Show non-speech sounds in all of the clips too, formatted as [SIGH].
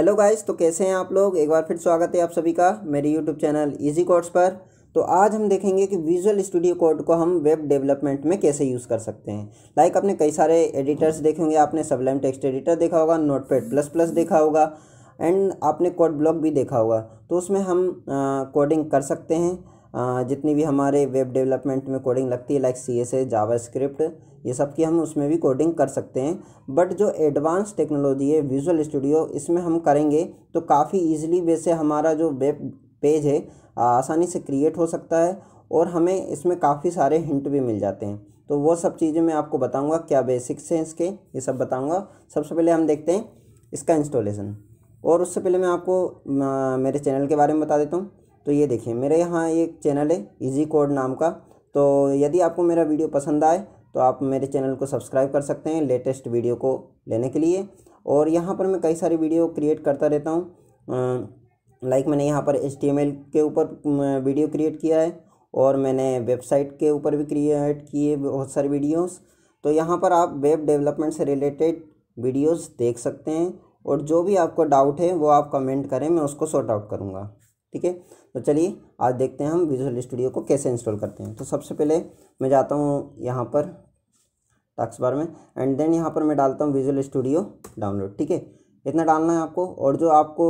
hello guys तो कैसे हैं आप लोग एक बार फिर स्वागत है आप सभी का मेरे यूट्यूब चैनल इजी कोड्स पर तो आज हम देखेंगे कि विजुअल स्टूडियो कोड को हम वेब डेवलपमेंट में कैसे यूज़ कर सकते हैं लाइक आपने कई सारे एडिटर्स देखे होंगे आपने सबलाइम टेक्स्ट एडिटर देखा होगा नोटपैड प्लस प्लस देखा होगा एंड आपने कोड ब्लॉग भी देखा होगा तो उसमें हम कोडिंग कर सकते हैं जितनी भी हमारे वेब डेवलपमेंट में कोडिंग लगती है like C S A JavaScript ये सब की हम उसमें भी कोडिंग कर सकते हैं बट जो एडवांस टेक्नोलॉजी है विजुअल स्टूडियो इसमें हम करेंगे तो काफ़ी ईजिली वैसे हमारा जो वेब पेज है आसानी से क्रिएट हो सकता है और हमें इसमें काफ़ी सारे हिंट भी मिल जाते हैं तो वो सब चीज़ें मैं आपको बताऊंगा क्या बेसिक्स हैं इसके ये सब बताऊंगा सबसे पहले हम देखते हैं इसका इंस्टॉलेशन और उससे पहले मैं आपको मेरे चैनल के बारे में बता देता हूँ तो ये देखिए मेरे यहाँ एक चैनल है इजी कोड नाम का तो यदि आपको मेरा वीडियो पसंद आए तो आप मेरे चैनल को सब्सक्राइब कर सकते हैं लेटेस्ट वीडियो को लेने के लिए और यहाँ पर मैं कई सारी वीडियो क्रिएट करता रहता हूँ लाइक मैंने यहाँ पर एच के ऊपर वीडियो क्रिएट किया है और मैंने वेबसाइट के ऊपर भी क्रिएट किए बहुत सारे वीडियोस तो यहाँ पर आप वेब डेवलपमेंट से रिलेटेड वीडियोस देख सकते हैं और जो भी आपको डाउट है वो आप कमेंट करें मैं उसको सॉर्ट आउट करूँगा ठीक है तो चलिए आज देखते हैं हम विजुअल स्टूडियो को कैसे इंस्टॉल करते हैं तो सबसे पहले मैं जाता हूँ यहाँ पर टास्क बार में एंड देन यहाँ पर मैं डालता हूँ विजुअल स्टूडियो डाउनलोड ठीक है इतना डालना है आपको और जो आपको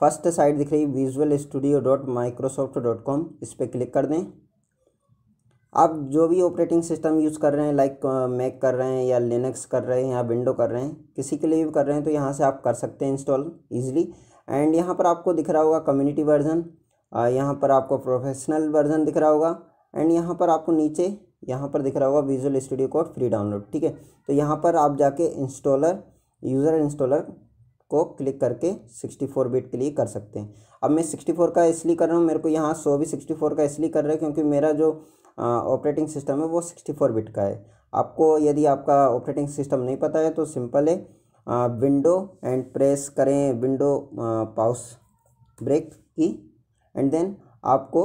फर्स्ट साइट दिख रही है Visual Studio dot Microsoft dot com इस पर क्लिक कर दें आप जो भी ऑपरेटिंग सिस्टम यूज़ कर रहे हैं लाइक मैक कर रहे हैं या लिनक्स कर रहे हैं या विंडो कर रहे हैं किसी के लिए भी कर रहे हैं तो यहाँ से आप कर सकते हैं इंस्टॉल ईजिली एंड यहाँ पर आपको दिख रहा होगा कम्युनिटी वर्जन यहाँ पर आपको प्रोफेशनल वर्जन दिख रहा होगा एंड यहाँ पर आपको नीचे यहाँ पर दिख रहा होगा Visual Studio Code free download ठीक है तो यहाँ पर आप जाके इंस्टॉलर यूज़र इंस्टॉलर को क्लिक करके 64 बिट के लिए कर सकते हैं अब मैं 64 का इसलिए कर रहा हूँ मेरे को यहाँ सो भी 64 का इसलिए कर रहा है क्योंकि मेरा जो ऑपरेटिंग सिस्टम है वो 64 बिट का है आपको यदि आपका ऑपरेटिंग सिस्टम नहीं पता है तो सिंपल है विंडो एंड प्रेस करें विंडो पाउस ब्रेक की एंड देन आपको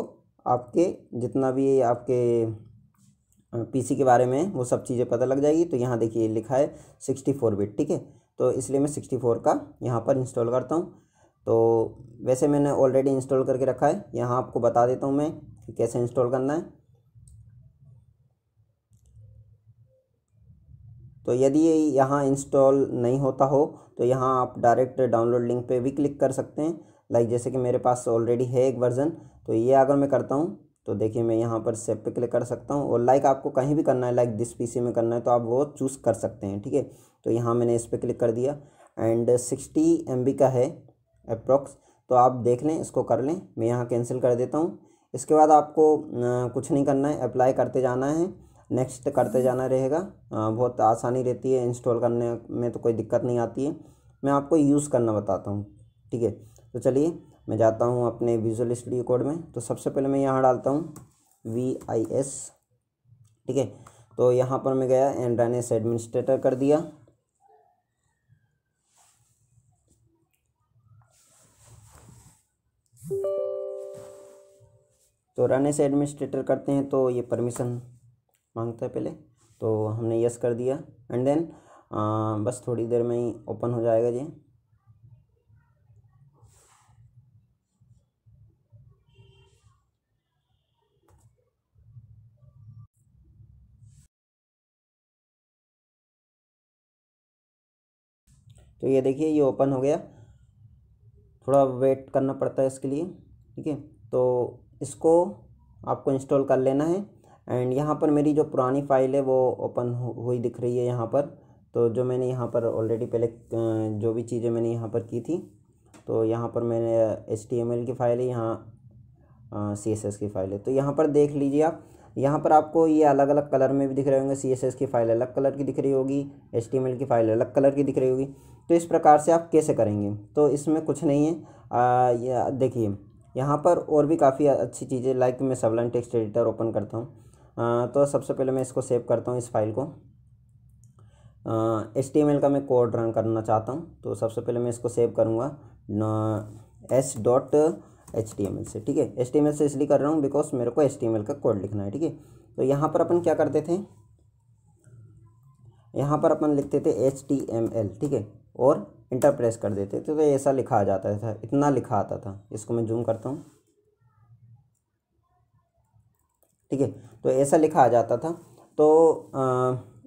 आपके जितना भी आपके पीसी के बारे में वो सब चीज़ें पता लग जाएगी तो यहाँ देखिए लिखा है सिक्सटी फोर बिट ठीक है तो इसलिए मैं सिक्सटी फोर का यहाँ पर इंस्टॉल करता हूँ तो वैसे मैंने ऑलरेडी इंस्टॉल करके रखा है यहाँ आपको बता देता हूँ मैं कि कैसे इंस्टॉल करना है तो यदि यहाँ इंस्टॉल नहीं होता हो तो यहाँ आप डायरेक्ट डाउनलोड लिंक पे भी क्लिक कर सकते हैं लाइक जैसे कि मेरे पास ऑलरेडी है एक वर्ज़न तो ये अगर मैं करता हूँ तो देखिए मैं यहाँ पर सेप पे क्लिक कर सकता हूँ और लाइक आपको कहीं भी करना है लाइक दिस पीसी में करना है तो आप वो चूज़ कर सकते हैं ठीक है तो यहाँ मैंने इस पर क्लिक कर दिया एंड सिक्सटी एम का है अप्रोक्स तो आप देख लें इसको कर लें मैं यहाँ कैंसिल कर देता हूँ इसके बाद आपको कुछ नहीं करना है अप्लाई करते जाना है नेक्स्ट करते जाना रहेगा बहुत आसानी रहती है इंस्टॉल करने में तो कोई दिक्कत नहीं आती है मैं आपको यूज़ करना बताता हूँ ठीक है तो चलिए मैं जाता हूँ अपने विजुअल स्टूडियो कोड में तो सबसे पहले मैं यहाँ डालता हूँ वी आई एस ठीक है तो यहाँ पर मैं गया एंड्राइन एस एडमिनिस्ट्रेटर कर दिया तो रन एस एडमिनिस्ट्रेटर करते हैं तो ये परमिशन मांगता है पहले तो हमने यस कर दिया एंड देन बस थोड़ी देर में ही ओपन हो जाएगा जी तो ये देखिए ये ओपन हो गया थोड़ा वेट करना पड़ता है इसके लिए ठीक है तो इसको आपको इंस्टॉल कर लेना है एंड यहाँ पर मेरी जो पुरानी फाइल है वो ओपन हुई दिख रही है यहाँ पर तो जो मैंने यहाँ पर ऑलरेडी पहले जो भी चीज़ें मैंने यहाँ पर की थी तो यहाँ पर मैंने एच की फ़ाइल है यहाँ सी एस की फ़ाइल है तो यहाँ पर देख लीजिए आप यहाँ पर आपको ये अलग अलग कलर में भी दिख रहे होंगे सी एस एस की फ़ाइल अलग कलर की दिख रही होगी एच टी एम एल की फ़ाइल अलग कलर की दिख रही होगी तो इस प्रकार से आप कैसे करेंगे तो इसमें कुछ नहीं है देखिए यहाँ पर और भी काफ़ी अच्छी चीज़ें लाइक मैं सबलाइन टेक्स्ट एडिटर ओपन करता हूँ तो सबसे पहले मैं इसको सेव करता हूँ इस फाइल को एच टी का मैं कोड रन करना चाहता हूँ तो सबसे पहले मैं इसको सेव करूँगा एस डॉट एच से ठीक है एच से इसलिए कर रहा हूँ बिकॉज मेरे को एच का कोड लिखना है ठीक है तो यहाँ पर अपन क्या करते थे यहाँ पर अपन लिखते थे एच ठीक है और इंटरप्रेस कर देते तो ऐसा लिखा आ जाता था इतना लिखा आता था इसको मैं जूम करता हूँ ठीक है तो ऐसा लिखा आ जाता था तो आ,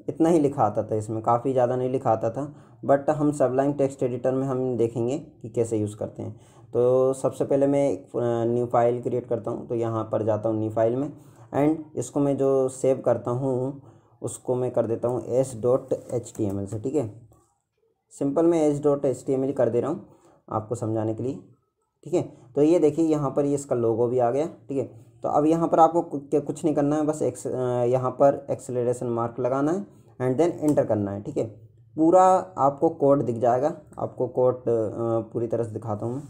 इतना ही लिखा आता था इसमें काफ़ी ज़्यादा नहीं लिखा आता था बट हम सबलाइन टेक्स्ट एडिटर में हम देखेंगे कि कैसे यूज़ करते हैं तो सबसे पहले मैं एक न्यू फाइल क्रिएट करता हूँ तो यहाँ पर जाता हूँ न्यू फाइल में एंड इसको मैं जो सेव करता हूँ उसको मैं कर देता हूँ S dot H T M L से ठीक है सिंपल मैं S dot H T M L कर दे रहा हूँ आपको समझाने के लिए ठीक है तो ये देखिए यहाँ पर ये इसका लोगो भी आ गया ठीक है तो अब यहाँ पर आपको कुछ नहीं करना है बस एक्स यहाँ पर एक्सेलरेशन मार्क लगाना है एंड देन एंटर करना है ठीक है पूरा आपको कोड दिख जाएगा आपको कोड पूरी तरह से दिखाता हूँ मैं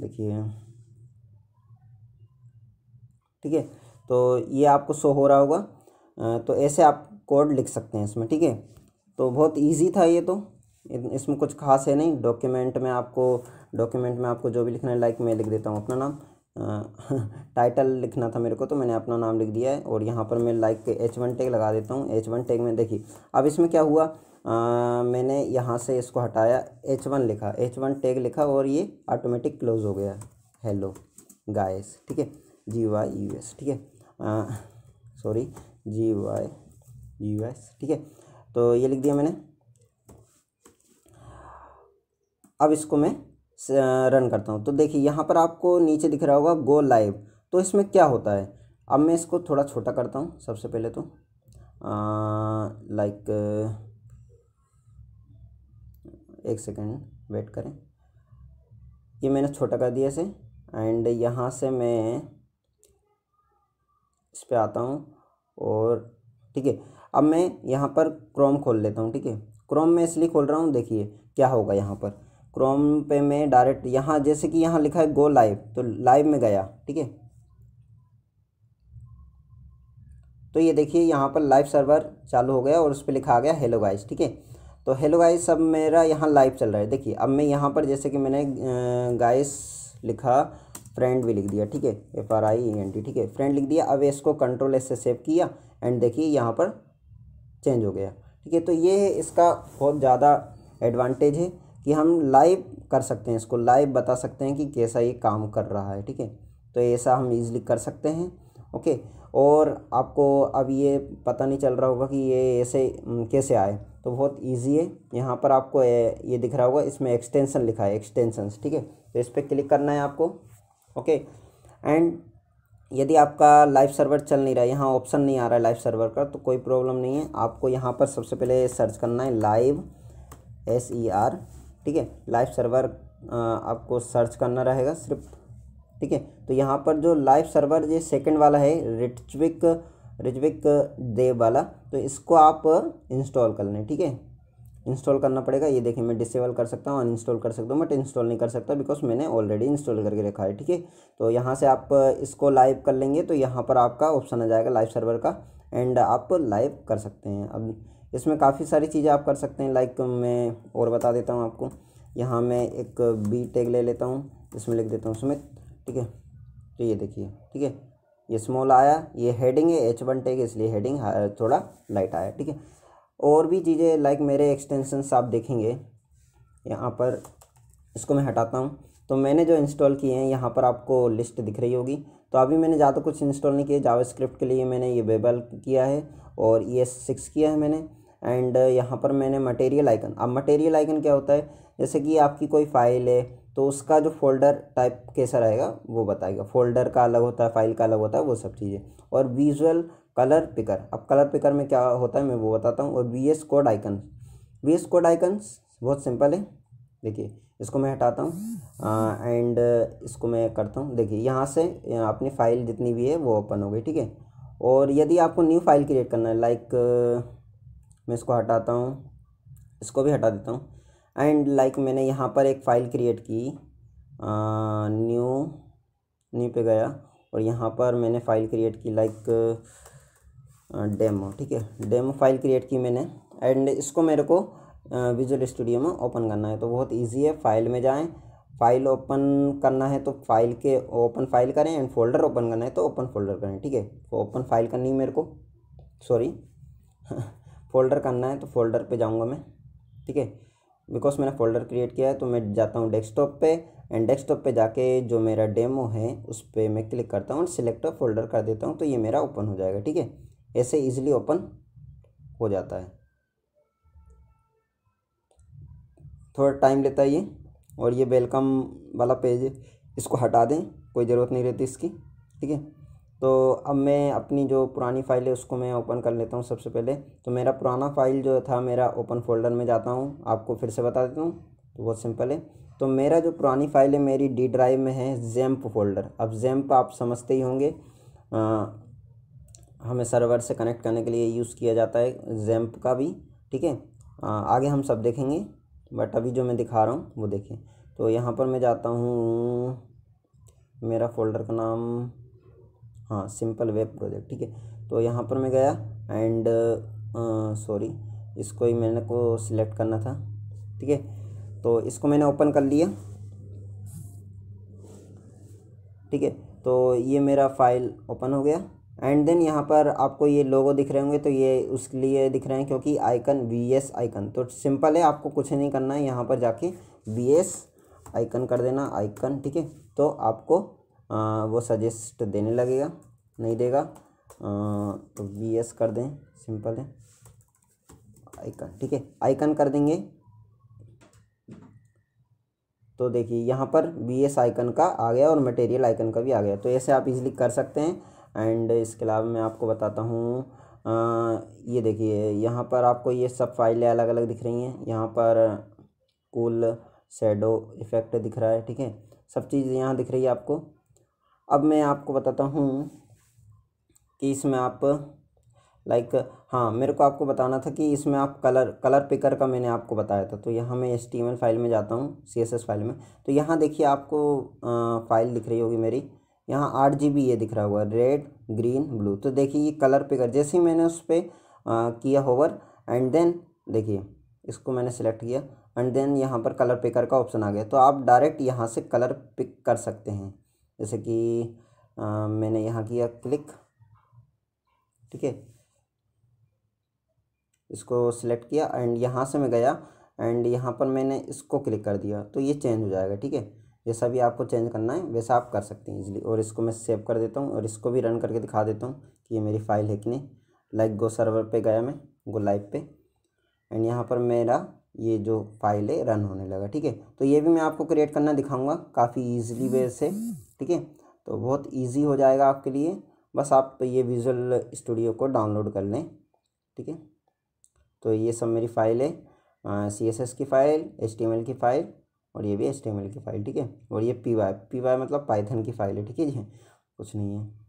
देखिए ठीक है तो ये आपको शो हो रहा होगा तो ऐसे आप कोड लिख सकते हैं इसमें ठीक है तो बहुत ईजी था ये तो इसमें कुछ खास है नहीं डॉक्यूमेंट में आपको डॉक्यूमेंट में आपको जो भी लिखना है लाइक मैं लिख देता हूँ अपना नाम [LAUGHS] टाइटल लिखना था मेरे को तो मैंने अपना नाम लिख दिया है और यहाँ पर मैं लाइक एच वन टेग लगा देता हूँ एच वन टेग में देखिए अब इसमें क्या हुआ आ, मैंने यहाँ से इसको हटाया एच वन लिखा एच वन टेग लिखा और ये ऑटोमेटिक क्लोज हो गया हेलो गाइस ठीक है जी वाई यू एस ठीक है sorry G Y U S ठीक है तो ये लिख दिया मैंने अब इसको मैं रन करता हूँ तो देखिए यहाँ पर आपको नीचे दिख रहा होगा गो लाइव तो इसमें क्या होता है अब मैं इसको थोड़ा छोटा करता हूँ सबसे पहले तो लाइक एक सेकेंड वेट करें ये मैंने छोटा कर दिया इसे एंड यहाँ से मैं इस पर आता हूँ और ठीक है अब मैं यहाँ पर क्रोम खोल लेता हूँ ठीक है क्रोम में इसलिए खोल रहा हूँ देखिए क्या होगा यहाँ पर क्रोम पे मैं डायरेक्ट यहाँ जैसे कि यहाँ लिखा है गो लाइव तो लाइव में गया ठीक है तो ये देखिए यहाँ पर लाइव सर्वर चालू हो गया और उस पर लिखा आ गया हेलो गाइस ठीक है तो हेलो गाइस अब मेरा यहाँ लाइव चल रहा है देखिए अब मैं यहाँ पर जैसे कि मैंने गाइस लिखा फ्रेंड भी लिख दिया ठीक है F R I N T ठीक है फ्रेंड लिख दिया अब इसको कंट्रोल एस से सेव किया एंड देखिए यहाँ पर चेंज हो गया ठीक है तो ये इसका बहुत ज़्यादा एडवांटेज है कि हम लाइव कर सकते हैं इसको लाइव बता सकते हैं कि कैसा ये काम कर रहा है ठीक है तो ऐसा हम ईज़िली कर सकते हैं ओके और आपको अब ये पता नहीं चल रहा होगा कि ये ऐसे कैसे आए तो बहुत इजी है यहाँ पर आपको ये दिख रहा होगा इसमें एक्सटेंसन लिखा है एक्सटेंसन्स ठीक है तो इस पर क्लिक करना है आपको ओके एंड यदि आपका लाइव सर्वर चल नहीं रहा है यहाँ ऑप्शन नहीं आ रहा है लाइव सर्वर का तो कोई प्रॉब्लम नहीं है आपको यहाँ पर सबसे पहले सर्च करना है लाइव एस ई आर ठीक है लाइव सर्वर आपको सर्च करना रहेगा सिर्फ ठीक है तो यहाँ पर जो लाइव सर्वर ये सेकंड वाला है रिचविक रिचविक देव वाला तो इसको आप इंस्टॉल कर लें ठीक है इंस्टॉल करना पड़ेगा ये देखिए मैं डिसेबल कर सकता हूँ अनइंस्टॉल कर सकता हूँ बट इंस्टॉल नहीं कर सकता बिकॉज मैंने ऑलरेडी इंस्टॉल करके रखा है ठीक है तो यहाँ से आप इसको लाइव कर लेंगे तो यहाँ पर आपका ऑप्शन आ जाएगा लाइव सर्वर का एंड आप लाइव कर सकते हैं अब इसमें काफ़ी सारी चीज़ें आप कर सकते हैं लाइक मैं और बता देता हूँ आपको यहाँ मैं एक बी टैग ले लेता हूँ इसमें लिख देता हूँ सुमित ठीक है तो ये देखिए ठीक है ये स्मॉल आया ये हेडिंग है एच वन टैग इसलिए हेडिंग हाँ, थोड़ा लाइट आया ठीक है और भी चीज़ें लाइक मेरे एक्सटेंशन आप देखेंगे यहाँ पर इसको मैं हटाता हूँ तो मैंने जो इंस्टॉल किए हैं यहाँ पर आपको लिस्ट दिख रही होगी तो अभी मैंने ज़्यादा कुछ इंस्टॉल नहीं किया जावा के लिए मैंने ये बेबल किया है और ई एस सिक्स किया है मैंने एंड यहाँ पर मैंने मटेरियल आइकन अब मटेरियल आइकन क्या होता है जैसे कि आपकी कोई फाइल है तो उसका जो फोल्डर टाइप कैसा रहेगा वो बताएगा फोल्डर का अलग होता है फाइल का अलग होता है वो सब चीज़ें और विजुअल कलर पिकर अब कलर पिकर में क्या होता है मैं वो बताता हूँ और V S code icon V S code icons बहुत सिंपल है देखिए इसको मैं हटाता हूँ एंड इसको मैं करता हूँ देखिए यहाँ से अपनी फ़ाइल जितनी भी है वो ओपन हो गई ठीक है और यदि आपको न्यू फाइल क्रिएट करना है लाइक मैं इसको हटाता हूँ इसको भी हटा देता हूँ एंड लाइक मैंने यहाँ पर एक फ़ाइल क्रिएट की न्यू न्यू पे गया और यहाँ पर मैंने फ़ाइल क्रिएट की लाइक डेमो ठीक है डेमो फाइल क्रिएट की मैंने एंड इसको मेरे को विजुअल स्टूडियो में ओपन करना है तो बहुत इजी है फाइल में जाएं फाइल ओपन करना है तो फाइल के ओपन फाइल करें एंड फोल्डर ओपन करना है तो ओपन फोल्डर करें ठीक है ओपन फाइल करनी है मेरे को सॉरी [LAUGHS] फोल्डर करना है तो फोल्डर पे जाऊँगा मैं ठीक है बिकॉज मैंने फोल्डर क्रिएट किया है तो मैं जाता हूँ डेस्कटॉप पे एंड डेस्कटॉप पे जाके जो मेरा डेमो है उस पर मैं क्लिक करता हूँ सिलेक्ट फोल्डर कर देता हूँ तो ये मेरा ओपन हो जाएगा ठीक है ऐसे ईजिली ओपन हो जाता है थोड़ा टाइम लेता है ये और ये वेलकम वाला पेज इसको हटा दें कोई ज़रूरत नहीं रहती इसकी ठीक है तो अब मैं अपनी जो पुरानी फ़ाइल है उसको मैं ओपन कर लेता हूँ सबसे पहले तो मेरा पुराना फ़ाइल जो था मेरा ओपन फोल्डर में जाता हूँ आपको फिर से बता देता हूँ तो बहुत सिंपल है तो मेरा जो पुरानी फ़ाइल है मेरी डी ड्राइव में है जैम्प फोल्डर अब जैम्प आप समझते ही होंगे हमें सर्वर से कनेक्ट करने के लिए यूज़ किया जाता है जैम्प का भी ठीक है आगे हम सब देखेंगे बट अभी जो मैं दिखा रहा हूँ वो देखें तो यहाँ पर मैं जाता हूँ मेरा फोल्डर का नाम हाँ सिंपल वेब प्रोजेक्ट ठीक है तो यहाँ पर मैं गया एंड सॉरी इसको ही मैंने को सिलेक्ट करना था ठीक है तो इसको मैंने ओपन कर लिया ठीक है तो ये मेरा फाइल ओपन हो गया एंड देन यहाँ पर आपको ये लोगो दिख रहे होंगे तो ये उसके लिए दिख रहे हैं क्योंकि आइकन वी एस आइकन तो सिंपल है आपको कुछ नहीं करना है यहाँ पर जाके वी एस आइकन कर देना आइकन ठीक है तो आपको वो सजेस्ट देने लगेगा नहीं देगा तो बी एस कर दें सिंपल है आइकन ठीक है आइकन कर देंगे तो देखिए यहाँ पर बी एस आइकन का आ गया और मटेरियल आइकन का भी आ गया तो ऐसे आप इजीली कर सकते हैं एंड इसके अलावा मैं आपको बताता हूँ ये देखिए यहाँ पर आपको ये सब फाइलें अलग अलग दिख रही हैं यहाँ पर कूल शेडो इफेक्ट दिख रहा है ठीक है सब चीज़ यहाँ दिख रही है आपको अब मैं आपको बताता हूँ कि इसमें आप लाइक हाँ मेरे को आपको बताना था कि इसमें आप कलर कलर पिकर का मैंने आपको बताया था तो यहाँ मैं एस टी फाइल में जाता हूँ सी फाइल में तो यहाँ देखिए आपको फाइल दिख रही होगी मेरी यहाँ आठ जी बी ये दिख रहा हुआ रेड ग्रीन ब्लू तो देखिए ये कलर पिकर जैसे ही मैंने उस पर किया होवर एंड देन देखिए इसको मैंने सेलेक्ट किया एंड देन यहाँ पर कलर पिकर का ऑप्शन आ गया तो आप डायरेक्ट यहाँ से कलर पिक कर सकते हैं जैसे कि आ, मैंने यहाँ किया क्लिक ठीक है इसको सिलेक्ट किया एंड यहाँ से मैं गया एंड यहाँ पर मैंने इसको क्लिक कर दिया तो ये चेंज हो जाएगा ठीक है जैसा भी आपको चेंज करना है वैसा आप कर सकते हैं इजीली और इसको मैं सेव कर देता हूँ और इसको भी रन करके दिखा देता हूँ कि ये मेरी फ़ाइल है कि नहीं लाइक गो सर्वर पे गया मैं गो लाइव पे एंड यहाँ पर मेरा ये जो फाइल है रन होने लगा ठीक है तो ये भी मैं आपको क्रिएट करना दिखाऊंगा काफ़ी ईजिली वे से ठीक है तो बहुत ईजी हो जाएगा आपके लिए बस आप ये विजुअल स्टूडियो को डाउनलोड कर लें ठीक है तो ये सब मेरी फाइल है सी एस एस की file H T M L की फाइल और ये भी एच टी एम एल की फाइल ठीक है और ये पी वाई पी वाई मतलब पाइथन की फाइल है ठीक है जी कुछ नहीं है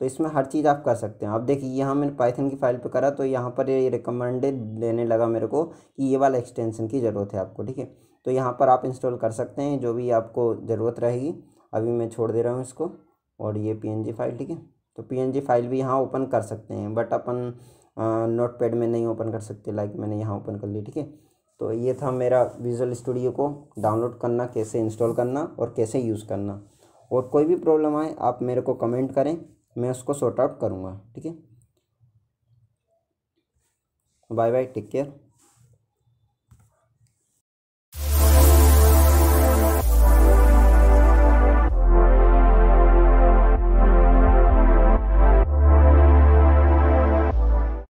तो इसमें हर चीज़ आप कर सकते हैं आप देखिए यहाँ मैंने पाइथन की फाइल पे करा तो यहाँ पर ये रिकमेंडेड देने लगा मेरे को कि ये वाला एक्सटेंशन की ज़रूरत है आपको ठीक है तो यहाँ पर आप इंस्टॉल कर सकते हैं जो भी आपको ज़रूरत रहेगी अभी मैं छोड़ दे रहा हूँ इसको और ये पी फाइल ठीक है तो पी फाइल भी यहाँ ओपन कर सकते हैं बट अपन नोट पैड में नहीं ओपन कर सकते लाइक मैंने यहाँ ओपन कर ली ठीक है तो ये था मेरा विजुअल स्टूडियो को डाउनलोड करना कैसे इंस्टॉल करना और कैसे यूज़ करना और कोई भी प्रॉब्लम आए आप मेरे को कमेंट करें मैं उसको सॉर्ट आउट करूँगा ठीक है बाय बाय टेक केयर